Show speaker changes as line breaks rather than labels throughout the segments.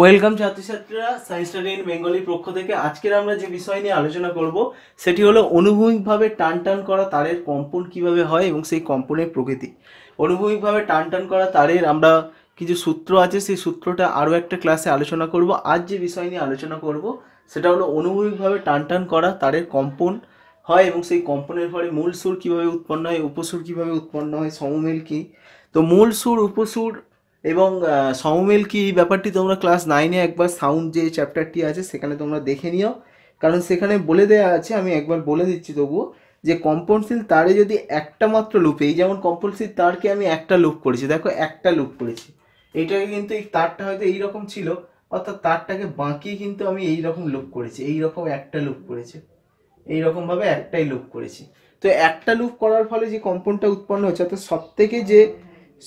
welcome ছাত্রছাত্রীরা science study in বেঙ্গলির পক্ষ থেকে আজকের আমরা যে বিষয় নিয়ে আলোচনা করব সেটি হলো অনুভূমিকভাবে টান টান করা তারের কম্পন কিভাবে হয় এবং সেই কম্পনের প্রকৃতি অনুভূমিকভাবে টান টান করা তারের আমরা কিছু সূত্র আছে সেই সূত্রটা আরও একটা ক্লাসে আলোচনা করব আজ যে বিষয় নিয়ে আলোচনা করব সেটা হলো অনুভূমিকভাবে টান টান করা তারের কম্পন হয় এবং সেই কম্পনের ফলে মূল সুর কীভাবে উৎপন্ন হয় উপসুর কীভাবে উৎপন্ন হয় সমমেল কী তো মূল সুর উপসুর এবং সমমেল কি এই ব্যাপারটি তোমরা ক্লাস নাইনে একবার সাউন্ড যে চ্যাপ্টারটি আছে সেখানে তোমরা দেখে নিও কারণ সেখানে বলে দেওয়া আছে আমি একবার বলে দিচ্ছি তবুও যে কম্পনশীল তারে যদি একটা মাত্র লুপ এই যেমন কম্পনশীল তারকে আমি একটা লুপ করেছি দেখো একটা লুপ করেছি এইটাকে কিন্তু এই তারটা হয়তো এইরকম ছিল অর্থাৎ তারটাকে বাঁকিয়ে কিন্তু আমি এই রকম লুপ করেছি এই রকম একটা লুপ করেছি এই রকমভাবে একটাই লুপ করেছি তো একটা লুপ করার ফলে যে কম্পনটা উৎপন্ন হচ্ছে অর্থাৎ সব থেকে যে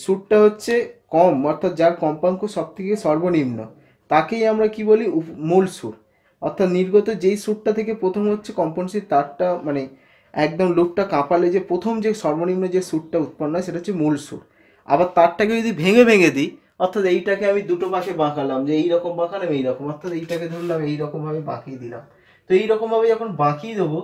সুটটা হচ্ছে কম অর্থাৎ যার কম্পাঙ্ক সবথেকে সর্বনিম্ন তাকেই আমরা কি বলি মূল সুর অর্থাৎ নির্গত যেই সুরটা থেকে প্রথম হচ্ছে কম্পনশীল তারটা মানে একদম লোকটা কাঁপালে যে প্রথম যে সর্বনিম্ন যে সুরটা উৎপন্ন হয় সেটা হচ্ছে মূল সুর আবার তারটাকে যদি ভেঙে ভেঙে দিই অর্থাৎ এইটাকে আমি দুটো পাশে বাঁকালাম যে এইরকম বাঁকালাম এইরকম অর্থাৎ এইটাকে ধরলাম এইরকমভাবে বাঁকিয়ে দিলাম তো এইরকমভাবে যখন বাঁকিয়ে দেবো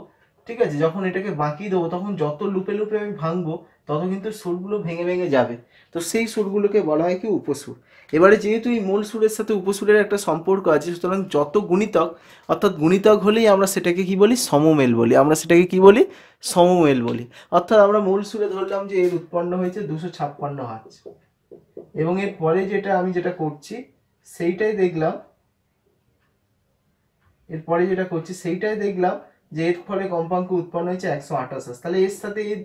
ঠিক আছে যখন এটাকে বাঁকিয়ে দেবো তখন যত লুপে লুপে আমি ভাঙবো তত কিন্তু সুরগুলো ভেঙে ভেঙে যাবে তো সেই সুরগুলোকে বলা হয় কি উপসুর এবারে যেহেতু এই মূল সুরের সাথে উপসুরের একটা সম্পর্ক আছে সুতরাং যত গুণিতক অর্থাৎ গুণিতক হলেই আমরা সেটাকে কি বলি সমমেল বলি আমরা সেটাকে কি বলি সমমেল বলি অর্থাৎ আমরা মূল সুরে ধরলাম যে এর উৎপন্ন হয়েছে দুশো ছাপ্পান্ন হাজ এবং এর পরে যেটা আমি যেটা করছি সেইটাই দেখলাম এরপরে যেটা করছি সেইটাই দেখলাম যে এর ফলে কম্পাঙ্ক উৎপন্ন হয়েছে একশো আঠাশ তাহলে এর সাথে এর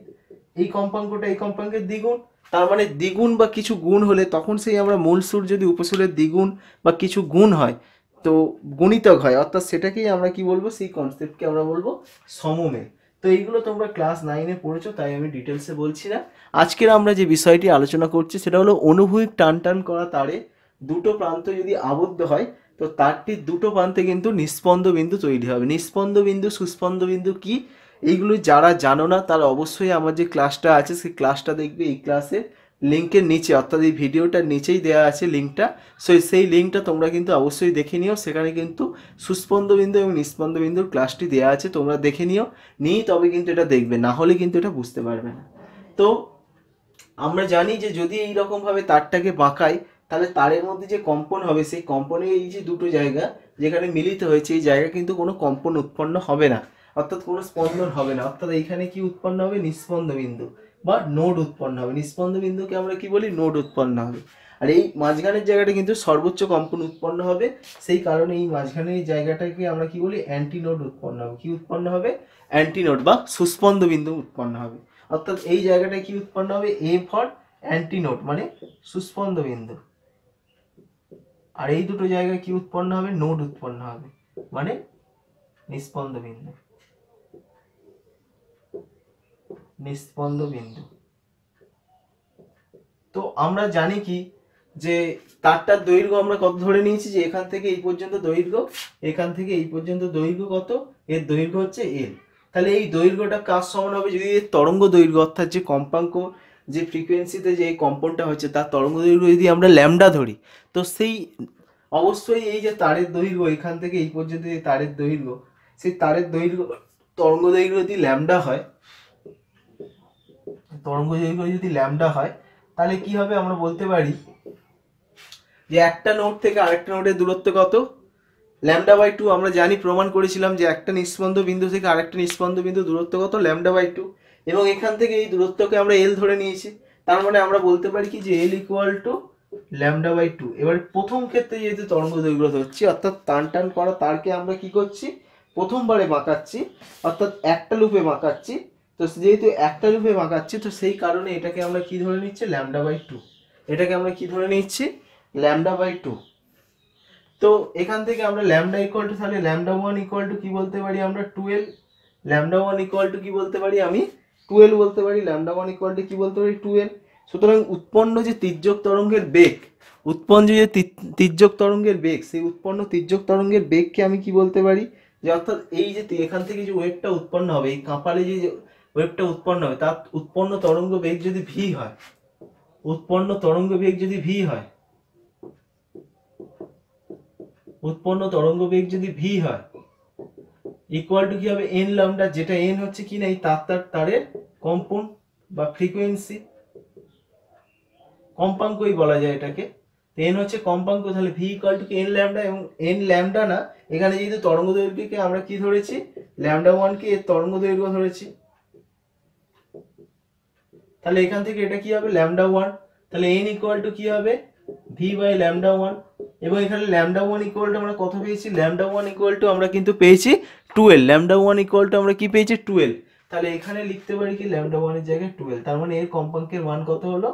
এই কম্পাঙ্কটা এই কম্পাঙ্কের দ্বিগুণ তার মানে দ্বিগুণ বা কিছু গুণ হলে তখন সেই আমরা মূল সুর যদি উপসুরের দ্বিগুণ বা কিছু গুণ হয় তো গুণিতক হয় অর্থাৎ সেটাকেই আমরা কি বলবো সেই কনসেপ্টকে আমরা বলবো সমমে তো এইগুলো তোমরা ক্লাস নাইনে পড়েছো তাই আমি ডিটেলসে বলছি না আজকের আমরা যে বিষয়টি আলোচনা করছি সেটা হলো অনুভূমিক টান টান করা তারে দুটো প্রান্ত যদি আবদ্ধ হয় তো তারটির দুটো প্রান্তে কিন্তু নিস্পন্দ বিন্দু তৈরি হবে নিস্পন্দ বিন্দু সুস্পন্দ বিন্দু কী এইগুলো যারা জানো না তারা অবশ্যই আমার যে ক্লাসটা আছে সেই ক্লাসটা দেখবে এই ক্লাসের লিঙ্কের নিচে অর্থাৎ এই ভিডিওটার নিচেই দেওয়া আছে লিঙ্কটা সো সেই লিঙ্কটা তোমরা কিন্তু অবশ্যই দেখে নিও সেখানে কিন্তু সুস্পন্দবিন্দু এবং নিস্পন্দবিন্দুর ক্লাসটি দেওয়া আছে তোমরা দেখে নিও নিয়েই তবে কিন্তু এটা দেখবে না হলে কিন্তু এটা বুঝতে পারবে না তো আমরা জানি যে যদি এই রকমভাবে তারটাকে বাঁকাই তাহলে তারের মধ্যে যে কম্পন হবে সেই কম্পনের এই যে দুটো জায়গা যেখানে মিলিত হয়েছে এই জায়গা কিন্তু কোনো কম্পন উৎপন্ন হবে না অর্থাৎ কোনো স্পন্দন হবে না অর্থাৎ এইখানে কি উৎপন্ন হবে নিঃস্পন্দ বিন্দু বা নোড উৎপন্ন হবে নিঃস্পন্দ বিন্দুকে আমরা কি বলি নোড উৎপন্ন হবে আর এই মাঝখানের জায়গাটা কিন্তু সর্বোচ্চ কম্পন উৎপন্ন হবে সেই কারণে এই মাঝখানের এই জায়গাটাকে আমরা কি বলি অ্যান্টিনোড উৎপন্ন হবে কি উৎপন্ন হবে অ্যান্টিনোড বা সুস্পন্দ বিন্দু উৎপন্ন হবে অর্থাৎ এই জায়গাটায় কি উৎপন্ন হবে এ ফর অ্যান্টিনোড মানে সুস্পন্দ বিন্দু আর এই দুটো জায়গায় কি উৎপন্ন হবে নোড উৎপন্ন হবে মানে নিস্পন্দ বিন্দু নিস্পন্দ বিন্দু তো আমরা জানি কি যে তারটার দৈর্ঘ্য আমরা কত ধরে নিয়েছি যে এখান থেকে এই পর্যন্ত দৈর্ঘ্য এখান থেকে এই পর্যন্ত দৈর্ঘ্য কত এর দৈর্ঘ্য হচ্ছে এল তাহলে এই দৈর্ঘ্যটা কার সমান হবে যদি এর তরঙ্গ দৈর্ঘ্য অর্থাৎ যে কম্পাঙ্ক যে ফ্রিকোয়েন্সিতে যে কম্পনটা হচ্ছে তার তরঙ্গ দৈর্ঘ্য যদি আমরা ল্যামডা ধরি তো সেই অবশ্যই এই যে তারের দৈর্ঘ্য এখান থেকে এই পর্যন্ত যে তারের দৈর্ঘ্য সেই তারের দৈর্ঘ্য তরঙ্গ দৈর্ঘ্য যদি ল্যামডা হয় তরঙ্গ দৈর্ঘ্য যদি ল্যামডা হয় তাহলে কি হবে আমরা বলতে পারি যে একটা নোট থেকে আরেকটা নোটের দূরত্ব কত ল্যামডা বাই টু আমরা জানি প্রমাণ করেছিলাম যে একটা নিঃস্পন্দ বিন্দু থেকে আরেকটা নিঃস্পন্দ বিন্দু দূরত্ব কত ল্যামডা বাই টু এবং এখান থেকে এই দূরত্বকে আমরা এল ধরে নিয়েছি তার মানে আমরা বলতে পারি কি যে L equal to lambda by two এবার প্রথম ক্ষেত্রে যেহেতু তরঙ্গ দৈর্ঘ্য ধরছি অর্থাৎ টান টান করা তারকে আমরা কি করছি প্রথমবারে বাঁকাচ্ছি অর্থাৎ একটা লুপে বাঁকাচ্ছি তো যেহেতু একটা রূপে বাঁকাচ্ছে তো সেই কারণে এটাকে আমরা কি ধরে নিচ্ছি ল্যামডা বাই টু এটাকে আমরা কি ধরে নিচ্ছি ল্যামডা বাই টু তো এখান থেকে আমরা ল্যামডা ইকুয়াল টু তাহলে ল্যামডা ওয়ান ইকুয়াল টু কী বলতে পারি আমরা twelve lambda one equal to কী বলতে পারি আমি টুয়েলভ বলতে পারি ল্যামডা ওয়ান ইকুয়াল টু কী বলতে পারি টুয়েলভ সুতরাং উৎপন্ন যে তির্যক তরঙ্গের বেগ উৎপন্ন যে তির্যক তরঙ্গের বেগ সেই উৎপন্ন তির্যক তরঙ্গের বেগকে আমি কি বলতে পারি যে অর্থাৎ এই যে এখান থেকে যে ওয়েভটা উৎপন্ন হবে এই কাঁপালে যে ওয়েভটা উৎপন্ন হবে তার উৎপন্ন তরঙ্গ বেগ যদি ভি হয় উৎপন্ন তরঙ্গ বেগ যদি ভি হয় উৎপন্ন তরঙ্গ বেগ যদি ভি হয় ইকুয়াল টু কি হবে এন লামডা যেটা এন হচ্ছে কি না এই তার তার তারের কম্পন বা ফ্রিকোয়েন্সি কম্পাঙ্কই বলা যায় এটাকে এন হচ্ছে কম্পাঙ্ক তাহলে V equal to N lambda এবং এন ল্যামডা না এখানে যেহেতু তরঙ্গ দৈর্ঘ্যকে আমরা কি ধরেছি ল্যামডা ওয়ানকে এর তরঙ্গ দৈর্ঘ্য ধরেছি তাহলে এখান থেকে এটা কি হবে ল্যামডা ওয়ান তাহলে এন ইকুয়াল টু কি হবে ভি বাই ল্যামডা ওয়ান এবং এখানে ল্যামডা ওয়ান ইকুয়াল টু আমরা কত পেয়েছি ল্যামডা ওয়ান ইকুয়াল টু আমরা কিন্তু পেয়েছি twelve lambda one equal to আমরা কি পেয়েছি টুয়েলভ তাহলে এখানে লিখতে পারি কি ল্যামডা ওয়ানের জায়গায় টুয়েলভ তার মানে এর কম্পাঙ্কের মান কত হলো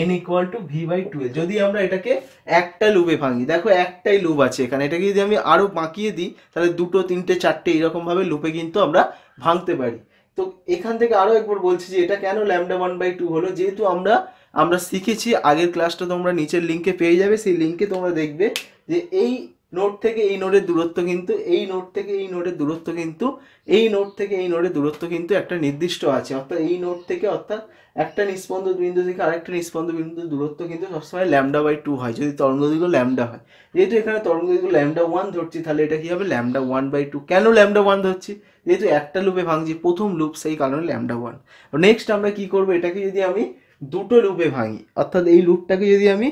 N equal to V by twelve যদি আমরা এটাকে একটা লুপে ভাঙি দেখো একটাই লুপ আছে এখানে এটাকে যদি আমি আরও বাঁকিয়ে দিই তাহলে দুটো তিনটে চারটে এরকমভাবে লুপে কিন্তু আমরা ভাঙতে পারি তো এখান থেকে আরও একবার বলছি যে এটা কেন ল্যামডা ওয়ান বাই টু হলো যেহেতু আমরা আমরা শিখেছি আগের ক্লাসটা তোমরা নিচের লিঙ্কে পেয়ে যাবে সেই লিঙ্কে তোমরা দেখবে যে এই নোট থেকে এই নোটের দূরত্ব কিন্তু এই নোট থেকে এই নোটের দূরত্ব কিন্তু এই নোট থেকে এই নোটের দূরত্ব কিন্তু একটা নির্দিষ্ট আছে অর্থাৎ এই নোট থেকে অর্থাৎ একটা নিষ্পন্দ বিন্দু থেকে আরেকটা নিষ্পন্দ বিন্দু দূরত্ব কিন্তু সবসময় ল্যামডা বাই টু হয় যদি তরঙ্গ দিগুলো ল্যামডা হয় যেহেতু এখানে তরঙ্গ দিগুলো ল্যামডা ওয়ান ধরছি তাহলে এটা কি হবে ল্যামডা ওয়ান বাই টু কেন ল্যামডা ওয়ান ধরছি যেহেতু একটা লুপে ভাঙছি প্রথম লুপ সেই কারণে ল্যামডা ওয়ান নেক্সট আমরা কি করব এটাকে যদি আমি দুটো লুপে ভাঙি অর্থাৎ এই লুপটাকে যদি আমি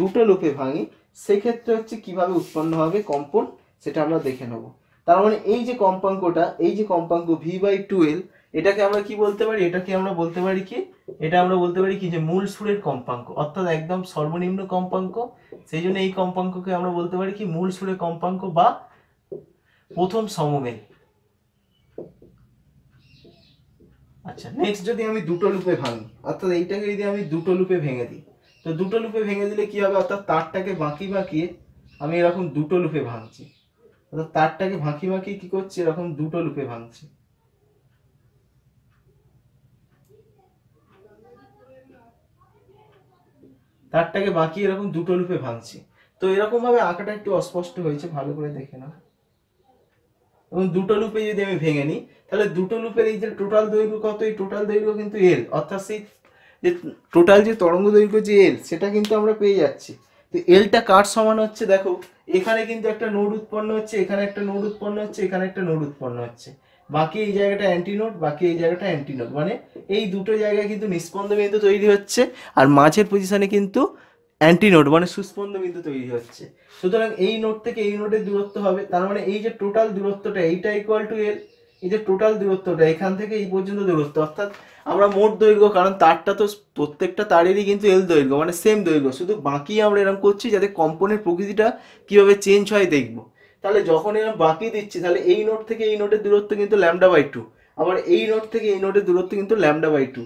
দুটো লুপে ভাঙি সেক্ষেত্রে হচ্ছে কিভাবে উৎপন্ন হবে কম্পন সেটা আমরা দেখে নেব তার মানে এই যে কম্পাঙ্কটা এই যে কম্পাঙ্ক ভি বাই টুয়েলভ এটাকে আমরা কি বলতে পারি এটাকে আমরা বলতে পারি কি এটা আমরা বলতে পারি কি যে মূল সুরের কম্পাঙ্ক অর্থাৎ একদম সর্বনিম্ন কম্পাঙ্ক সেই জন্য এই কম্পাঙ্ককে আমরা বলতে পারি কি মূল সুরের কম্পাঙ্ক বা প্রথম সমমেল আচ্ছা নেক্সট যদি আমি দুটো লুপে ভাঙি অর্থাৎ এইটাকে যদি আমি দুটো লুপে ভেঙে দিই তো দুটো লুপে ভেঙে দিলে কি হবে অর্থাৎ তারটাকে বাঁকি বাঁকিয়ে আমি এরকম দুটো লুপে ভাঙছি অর্থাৎ তারটাকে বাঁকি বাঁকিয়ে কি করছি এরকম দুটো লুপে ভাঙছি তারটাকে বাকি এরকম দুটো লুপে ভাঙছি তো এরকম ভাবে আঁকাটা একটু অস্পষ্ট হয়েছে ভালো করে দেখে না এবং দুটো লুপে যদি আমি ভেঙে নিই তাহলে দুটো লুপের এই যে টোটাল দৈর্ঘ্য কত এই টোটাল দৈর্ঘ্য কিন্তু এল অর্থাৎ সেই যে টোটাল যে তরঙ্গ দৈর্ঘ্য যে এল সেটা কিন্তু আমরা পেয়ে যাচ্ছি তো এলটা কার সমান হচ্ছে দেখো এখানে কিন্তু একটা নোড উৎপন্ন হচ্ছে এখানে একটা নোড উৎপন্ন হচ্ছে এখানে একটা নোড উৎপন্ন হচ্ছে বাকি এই জায়গাটা অ্যান্টিনোড বাকি এই জায়গাটা অ্যান্টিনোড মানে এই দুটো জায়গায় কিন্তু নিস্পন্দ বিন্দু তৈরি হচ্ছে আর মাঝের পজিশানে কিন্তু অ্যান্টিনোড মানে সুস্পন্দ বিন্দু তৈরি হচ্ছে সুতরাং এই নোড থেকে এই নোডের দূরত্ব হবে তার মানে এই যে টোটাল দূরত্বটা এইটা ইকুয়াল টু এল এই যে টোটাল দূরত্বটা এখান থেকে এই পর্যন্ত দূরত্ব অর্থাৎ আমরা মোট দৈর্ঘ্য কারণ তারটা তো প্রত্যেকটা তারেরই কিন্তু এল দৈর্ঘ্য মানে সেম দৈর্ঘ্য শুধু বাকি আমরা এরকম করছি যাতে কম্পনের প্রকৃতিটা কীভাবে চেঞ্জ হয় দেখবো তাহলে যখন এরকম বাকি দিচ্ছি তাহলে এই নোট থেকে এই নোটের দূরত্ব কিন্তু ল্যামডা বাই টু আবার এই নোট থেকে এই নোটের দূরত্ব কিন্তু ল্যামডা বাই টু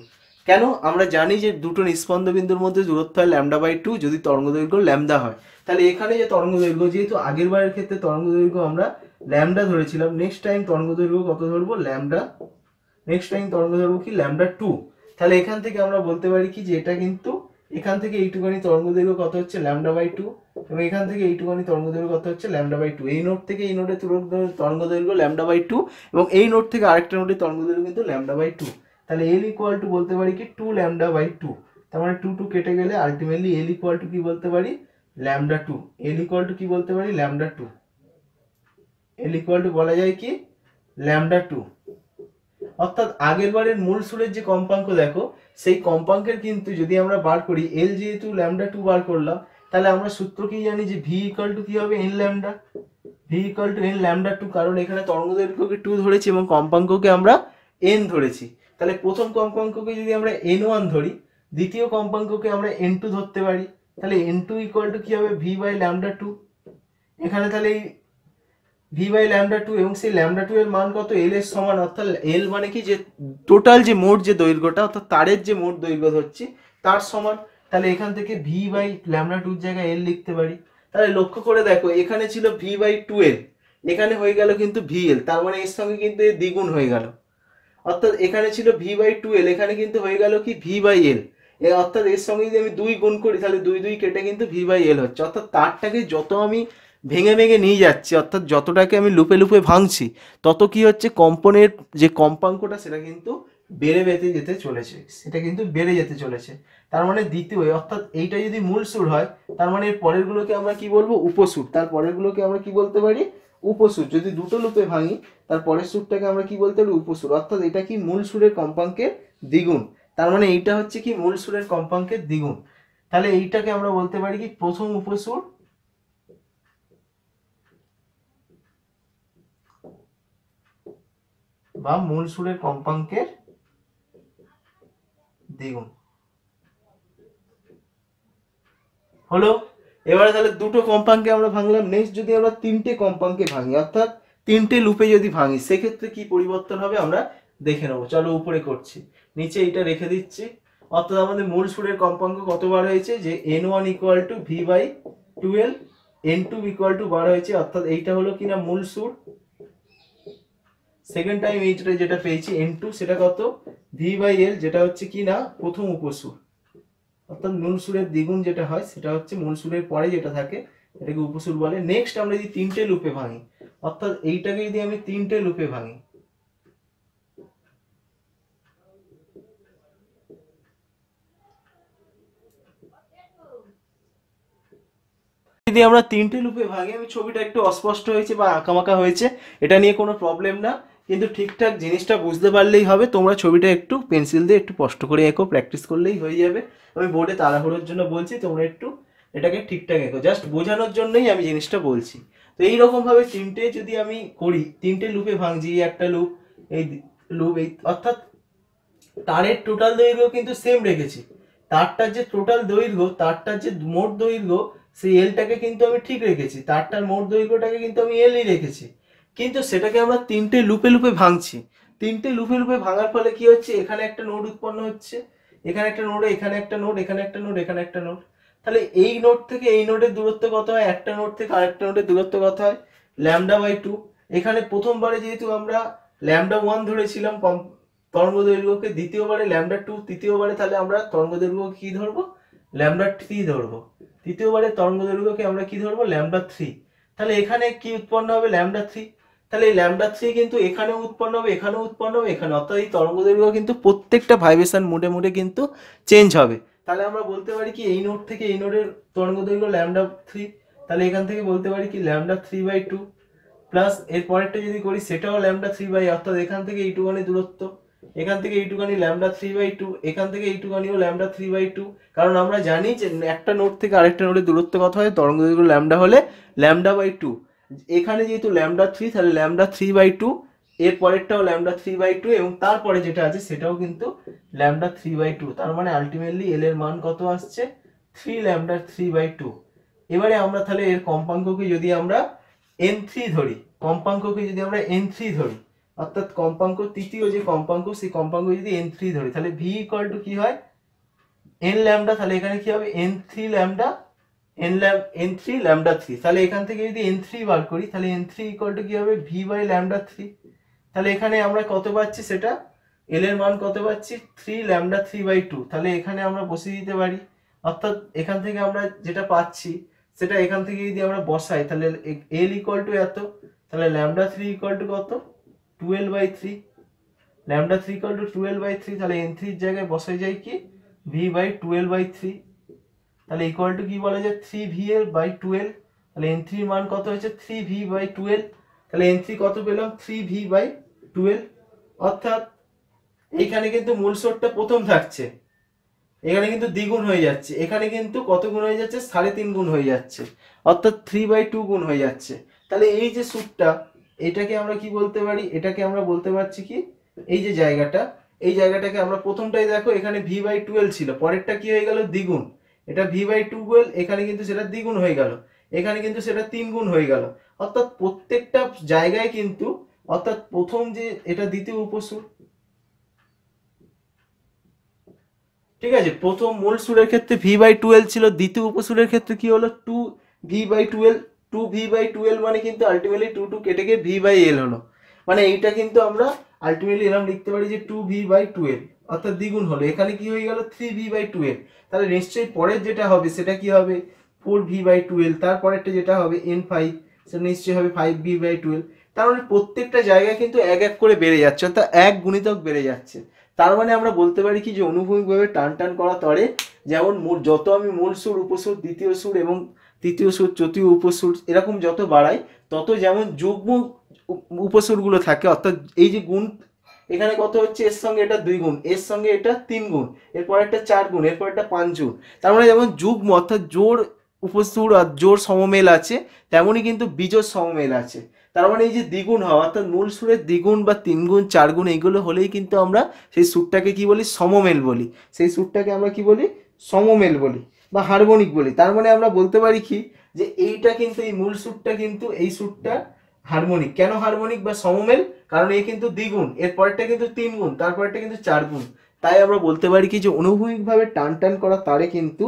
কেন আমরা জানি যে দুটো নিস্পন্দবিন্দুর মধ্যে দূরত্ব হয় ল্যামডা বাই টু যদি তরঙ্গদৈর্ঘ্য ল্যামডা হয় তাহলে এখানে যে তরঙ্গদৈর্ঘ্য যেহেতু আগের বারের ক্ষেত্রে তরঙ্গদৈর্ঘ্য আমরা ল্যামডা ধরেছিলাম নেক্সট টাইম তরঙ্গদৈর্ঘ্য কত ধরবো ল্যামডা নেক্সট টাইম ধরবো কি ল্যামডা টু তাহলে এখান থেকে আমরা বলতে পারি কি যে এটা কিন্তু এখান থেকে এইটুখানি তরঙ্গ দৈর্ঘ্য কত হচ্ছে ল্যামডা বাই টু এবং এখান থেকে এইটুখানি তরঙ্গ দৈর্ঘ্য কত হচ্ছে ল্যামডা বাই টু এই নোট থেকে এই নোটের তরঙ্গ দৈর্ঘ্য ল্যামডা বাই টু এবং এই নোট থেকে আরেকটা নোটের তরঙ্গ দৈর্ঘ্য কিন্তু ল্যামডা বাই টু তাহলে এল ইকুয়াল টু বলতে পারি কি টু ল্যামডা বাই টু তার মানে টু টু কেটে গেলে আলটিমেটলি এল ইকুয়াল টু কি বলতে পারি lambda two L equal to কি বলতে পারি lambda two L equal to বলা যায় কি ল্যামডা টু অর্থাৎ আগের বারের মূল সুরের যে কম্পাঙ্ক দেখো সেই কম্পাঙ্কের কিন্তু যদি আমরা বার করি এল যেহেতু ল্যামডা টু বার করলাম তাহলে আমরা সূত্র কি জানি যে ভি ইকাল টু কি হবে N lambda V equal to N lambda two কারণ এখানে তরঙ্গ দৈর্ঘ্যকে টু ধরেছি এবং কম্পাঙ্ককে আমরা এন ধরেছি তাহলে প্রথম কম্পাঙ্ককে যদি আমরা এন ওয়ান ধরি দ্বিতীয় কম্পাঙ্ককে আমরা এন টু ধরতে পারি তাহলে এন টু ইকাল টু কী হবে ভি বাই ল্যামডা টু এখানে তাহলে এই ভি বাই ল্যামডা টু এবং সেই ল্যামডা টু এর মান কত এল এর সমান অর্থাৎ এল মানে কি যে টোটাল যে মোট যে দৈর্ঘ্যটা অর্থাৎ তারের যে মোট দৈর্ঘ্য ধরছি তার সমান তাহলে এখান থেকে ভি বাই ল্যামডা টুর জায়গায় এল লিখতে পারি তাহলে লক্ষ্য করে দেখো এখানে ছিল ভি বাই টু এল এখানে হয়ে গেল কিন্তু ভি এল তার মানে এর সঙ্গে কিন্তু এর দ্বিগুণ হয়ে গেল অর্থাৎ এখানে ছিল ভি বাই টু এল এখানে কিন্তু হয়ে গেল কি ভি বাই এল অর্থাৎ এর সঙ্গে যদি আমি দুই গুণ করি তাহলে দুই দুই কেটে কিন্তু ভি বাই এল হচ্ছে অর্থাৎ তারটাকে যত আমি ভেঙে ভেঙে নিয়ে যাচ্ছি অর্থাৎ যতটাকে আমি লুপে লুপে ভাঙছি তত কি হচ্ছে কম্পনের যে কম্পাঙ্কটা সেটা কিন্তু বেড়ে বেড়ে যেতে চলেছে সেটা কিন্তু বেড়ে যেতে চলেছে তার মানে দ্বিতীয় অর্থাৎ এইটা যদি মূল সুর হয় তার মানে এর পরেরগুলোকে আমরা কি বলবো উপসুর তার পরেরগুলোকে আমরা কি বলতে পারি উপসুর যদি দুটো লুপে ভাঙি তার পরের সুরটাকে আমরা কি বলতে পারি উপসুর অর্থাৎ এটা কি মূল সুরের কম্পাঙ্কের দ্বিগুণ তার মানে এইটা হচ্ছে কি মূল সুরের কম্পাঙ্কের দ্বিগুণ তাহলে এইটাকে আমরা বলতে পারি কি প্রথম উপসুর বা মূল সুরের কম্পাঙ্কের দ্বিগুণ হলো এবারে তাহলে দুটো কম্পাঙ্কে আমরা ভাঙলাম নেক্সট যদি আমরা তিনটে কম্পাঙ্কে ভাঙি অর্থাৎ তিনটে লুপে যদি ভাঙি সেক্ষেত্রে কি পরিবর্তন হবে আমরা দেখে নেবো চলো উপরে করছি নিচে এটা রেখে দিচ্ছি অর্থাৎ আমাদের মূল সুরের কম্পাঙ্ক কতবার হয়েছে যে N one equal to V by twelve N two equal to বার হয়েছে অর্থাৎ এইটা হলো কিনা মূল সুর সেকেন্ড টাইম এইটা যেটা পেয়েছি এন টু সেটা কত ভি বাই এল যেটা হচ্ছে কি না প্রথম উপসুর অর্থাৎ মূল সুরের দ্বিগুণ যেটা হয় সেটা হচ্ছে মূল সুরের পরে যেটা থাকে এটাকে উপসুর বলে নেক্সট আমরা যদি তিনটে লুপে ভাঙি অর্থাৎ এইটাকে যদি আমি তিনটে লুপে ভাঙি যদি আমরা তিনটে লুপে ভাঙি আমি ছবিটা একটু অস্পষ্ট হয়েছে বা আঁকামাকা হয়েছে এটা নিয়ে কোনো প্রবলেম না কিন্তু ঠিকঠাক জিনিসটা বুঝতে পারলেই হবে তোমরা ছবিটা একটু পেন্সিল দিয়ে একটু স্পষ্ট করে এঁকো প্র্যাকটিস করলেই হয়ে যাবে আমি বোর্ডে তাড়াহুড়োর জন্য বলছি তোমরা একটু এটাকে ঠিকঠাক এঁকো জাস্ট বোঝানোর জন্যই আমি জিনিসটা বলছি তো এইরকমভাবে তিনটে যদি আমি করি তিনটে লুপে ভাঙছি একটা লুপ এই লুপ এই অর্থাৎ তারের টোটাল দৈর্ঘ্য কিন্তু সেম রেখেছি তারটার যে টোটাল দৈর্ঘ্য তারটার যে মোট দৈর্ঘ্য সেই এলটাকে কিন্তু আমি ঠিক রেখেছি তারটার মোট দৈর্ঘ্যটাকে কিন্তু আমি এলই রেখেছি কিন্তু সেটাকে আমরা তিনটে লুপে লুপে ভাঙছি তিনটে লুপে লুপে ভাঙার ফলে কি হচ্ছে এখানে একটা নোট উৎপন্ন হচ্ছে এখানে একটা নোট এখানে একটা নোট এখানে একটা নোট এখানে একটা নোট তাহলে এই নোট থেকে এই নোটের দূরত্ব কত হয় একটা নোট থেকে আরেকটা নোটের দূরত্ব কত হয় ল্যামডা বাই টু এখানে প্রথমবারে যেহেতু আমরা ল্যামডা ওয়ান ধরেছিলাম তরঙ্গ দৈর্ঘ্যকে দ্বিতীয়বারে ল্যামডা টু তৃতীয়বারে তাহলে আমরা তরঙ্গ দৈর্ঘ্য কি ধরবো ল্যামডা থ্রি ধরবো তৃতীয়বারে তরঙ্গ দৈর্ঘ্যকে আমরা কি ধরবো ল্যামডা থ্রি তাহলে এখানে কি উৎপন্ন হবে ল্যামডা থ্রি তাহলে এই ল্যামডা থ্রি কিন্তু এখানে উৎপন্ন হবে এখানে উৎপন্ন হবে এখানে অর্থাৎ এই তরঙ্গ দৈর্ঘ্য কিন্তু প্রত্যেকটা ভাইব্রেশন মুডে মুডে কিন্তু চেঞ্জ হবে তাহলে আমরা বলতে পারি কি এই নোট থেকে এই নোটের তরঙ্গ দৈর্ঘ্য ল্যামডা থ্রি তাহলে এখান থেকে বলতে পারি কি lambda three by two plus এর পরেরটা যদি করি সেটাও ল্যামডা থ্রি বাই অর্থাৎ এখান থেকে এইটুখানি দূরত্ব এখান থেকে এইটুখানি ল্যামডা থ্রি বাই টু এখান থেকে এইটুখানিও ল্যামডা থ্রি বাই টু কারণ আমরা জানি যে একটা নোট থেকে আরেকটা নোটের দূরত্ব কত হয় তরঙ্গ দৈর্ঘ্য ল্যামডা হলে ল্যামডা বাই টু এখানে যেহেতু ল্যামডা থ্রি তাহলে ল্যামডা থ্রি বাই টু এর পরেরটাও ল্যামডা থ্রি বাই টু এবং তারপরে যেটা আছে সেটাও কিন্তু ল্যামডা থ্রি বাই টু তার মানে আলটিমেটলি এল এর মান কত আসছে three lambda three by two এবারে আমরা তাহলে এর কম্পাঙ্ককে যদি আমরা এন থ্রি ধরি কম্পাঙ্ককে যদি আমরা এন থ্রি ধরি অর্থাৎ কম্পাঙ্ক তৃতীয় যে কম্পাঙ্ক সেই কম্পাঙ্ক যদি এন থ্রি ধরি তাহলে ভি ইকাল টু কি হয় এন ল্যামডা তাহলে এখানে কি হবে এন থ্রি ল্যামডা এন ল্যাম এন থ্রি ল্যামডা থ্রি তাহলে এখান থেকে যদি এন থ্রি বার করি তাহলে এন থ্রি ইকুয়াল টু কী হবে ভি বাই ল্যামডা থ্রি তাহলে এখানে আমরা কত পাচ্ছি সেটা এল এর মান কত পাচ্ছি three lambda three by two তাহলে এখানে আমরা বসিয়ে দিতে পারি অর্থাৎ এখান থেকে আমরা যেটা পাচ্ছি সেটা এখান থেকে যদি আমরা বসাই তাহলে এল ইকুয়াল টু এত তাহলে ল্যামডা থ্রি ইকুয়াল টু কত twelve by three lambda three equal to twelve by three তাহলে এন থ্রির জায়গায় বসাই যায় কি V by twelve by three তাহলে ইকুয়াল টু কি বলা যায় three V L by twelve তাহলে এন থ্রির মান কত হয়েছে থ্রি ভি বাই টুয়েলভ তাহলে এন থ্রি কত পেলাম থ্রি ভি বাই টুয়েলভ অর্থাৎ এখানে কিন্তু মূল শোটটা প্রথম থাকছে এখানে কিন্তু দ্বিগুণ হয়ে যাচ্ছে এখানে কিন্তু কত গুণ হয়ে যাচ্ছে সাড়ে তিন গুণ হয়ে যাচ্ছে অর্থাৎ থ্রি বাই টু গুণ হয়ে যাচ্ছে তাহলে এই যে স্যুটটা এটাকে আমরা কি বলতে পারি এটাকে আমরা বলতে পারছি কি এই যে জায়গাটা এই জায়গাটাকে আমরা প্রথমটাই দেখো এখানে ভি বাই টুয়েলভ ছিল পরেরটা কি হয়ে গেল দ্বিগুণ এটা ভি বাই টু ওয়েল এখানে কিন্তু সেটা দ্বিগুণ হয়ে গেল এখানে কিন্তু সেটা তিন গুণ হয়ে গেল অর্থাৎ প্রত্যেকটা জায়গায় কিন্তু অর্থাৎ প্রথম যে এটা দ্বিতীয় উপসুর ঠিক আছে প্রথম মূল সুরের ক্ষেত্রে ভি বাই টুয়েলভ ছিল দ্বিতীয় উপসুরের ক্ষেত্রে কি হলো two V by twelve two V by twelve মানে কিন্তু আলটিমেটলি টু টু কেটে গিয়ে ভি বাই এল হলো মানে এইটা কিন্তু আমরা আলটিমেটলি এরকম লিখতে পারি যে টু ভি বাই টুয়েলভ অর্থাৎ দ্বিগুণ হলো এখানে কি হয়ে গেল থ্রি ভি বাই টুয়েলভ তাহলে নিশ্চয়ই পরের যেটা হবে সেটা কি হবে ফোর ভি বাই টুয়েলভ তারপরেরটা যেটা হবে এন ফাইভ সেটা নিশ্চয়ই হবে ফাইভ ভি বাই টুয়েলভ তার মানে প্রত্যেকটা জায়গায় কিন্তু এক এক করে বেড়ে যাচ্ছে অর্থাৎ এক গুণিতক বেড়ে যাচ্ছে তার মানে আমরা বলতে পারি কি যে অনুভূমিকভাবে টান টান করা তরে যেমন যত আমি মূল সুর উপসুর দ্বিতীয় সুর এবং তৃতীয় সুর চতুর্থ উপসুর এরকম যত বাড়াই তত যেমন যুগ্ম উপসুরগুলো থাকে অর্থাৎ এই যে গুণ এখানে কত হচ্ছে এর সঙ্গে এটা দুই গুণ এর সঙ্গে এটা তিন গুণ এরপর একটা চার গুণ এরপর একটা পাঁচ গুণ তার মানে যেমন যুগ্ম অর্থাৎ জোর উপসুর আর জোর সমমেল আছে তেমনই কিন্তু বীজোর সমমেল আছে তার মানে এই যে দ্বিগুণ হওয়া অর্থাৎ মূল সুরের দ্বিগুণ বা তিনগুণ চারগুণ এইগুলো হলেই কিন্তু আমরা সেই সুরটাকে কি বলি সমমেল বলি সেই সুরটাকে আমরা কি বলি সমমেল বলি বা হারমোনিক বলি তার মানে আমরা বলতে পারি কি যে এইটা কিন্তু এই মূল সুরটা কিন্তু এই সুরটা হারমোনিক কেন হারমোনিক বা সমমেল কারণ এ কিন্তু দ্বিগুণ এর পরেরটা কিন্তু তিন গুণ তারপরেরটা কিন্তু চার গুণ তাই আমরা বলতে পারি কি যে অনুভূমিকভাবে টান টান করা তারে কিন্তু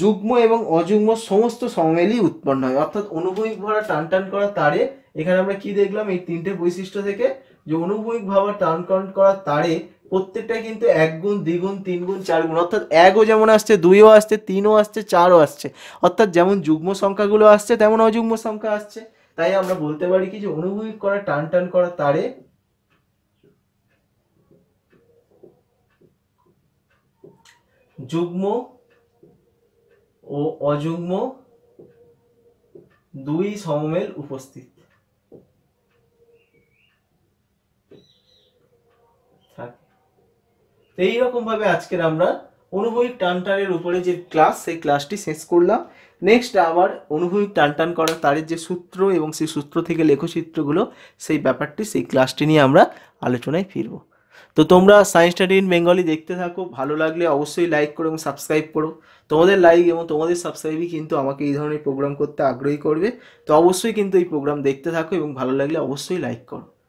যুগ্ম এবং অযুগ্ম সমস্ত সমমেলই উৎপন্ন হয় অর্থাৎ অনুভূমিক ভরা টান টান করা তারে এখানে আমরা কি দেখলাম এই তিনটে বৈশিষ্ট্য থেকে যে অনুভূমিক ভাবার কাউন্ট করার তারে প্রত্যেকটা কিন্তু এক গুণ দ্বিগুণ তিন গুণ চার গুণ অর্থাৎ একও যেমন আসছে দুইও আসছে তিনও আসছে চারও আসছে অর্থাৎ যেমন যুগ্ম সংখ্যাগুলো আসছে তেমন অযুগ্ম সংখ্যা আসছে তাই আমরা বলতে পারি কি যে অনুভূমিক করা টান টান করা তারে যুগ্ম ও অযুগ্ম দুই সমমেল উপস্থিত থাকে তো এইরকমভাবে আজকের আমরা অনুভূমিক টানটানের উপরে যে ক্লাস সেই ক্লাসটি শেষ করলাম নেক্সট আবার অনুভূমিক টানটান করা তারের যে সূত্র এবং সেই সূত্র থেকে লেখচিত্রগুলো সেই ব্যাপারটি সেই ক্লাসটি নিয়ে আমরা আলোচনায় ফিরব তো তোমরা সায়েন্স স্টাডি ইন বেঙ্গলি দেখতে থাকো ভালো লাগলে অবশ্যই লাইক করো এবং সাবস্ক্রাইব করো তোমাদের লাইক এবং তোমাদের সাবস্ক্রাইবই কিন্তু আমাকে এই ধরনের প্রোগ্রাম করতে আগ্রহী করবে তো অবশ্যই কিন্তু এই প্রোগ্রাম দেখতে থাকো এবং ভালো লাগলে অবশ্যই লাইক করো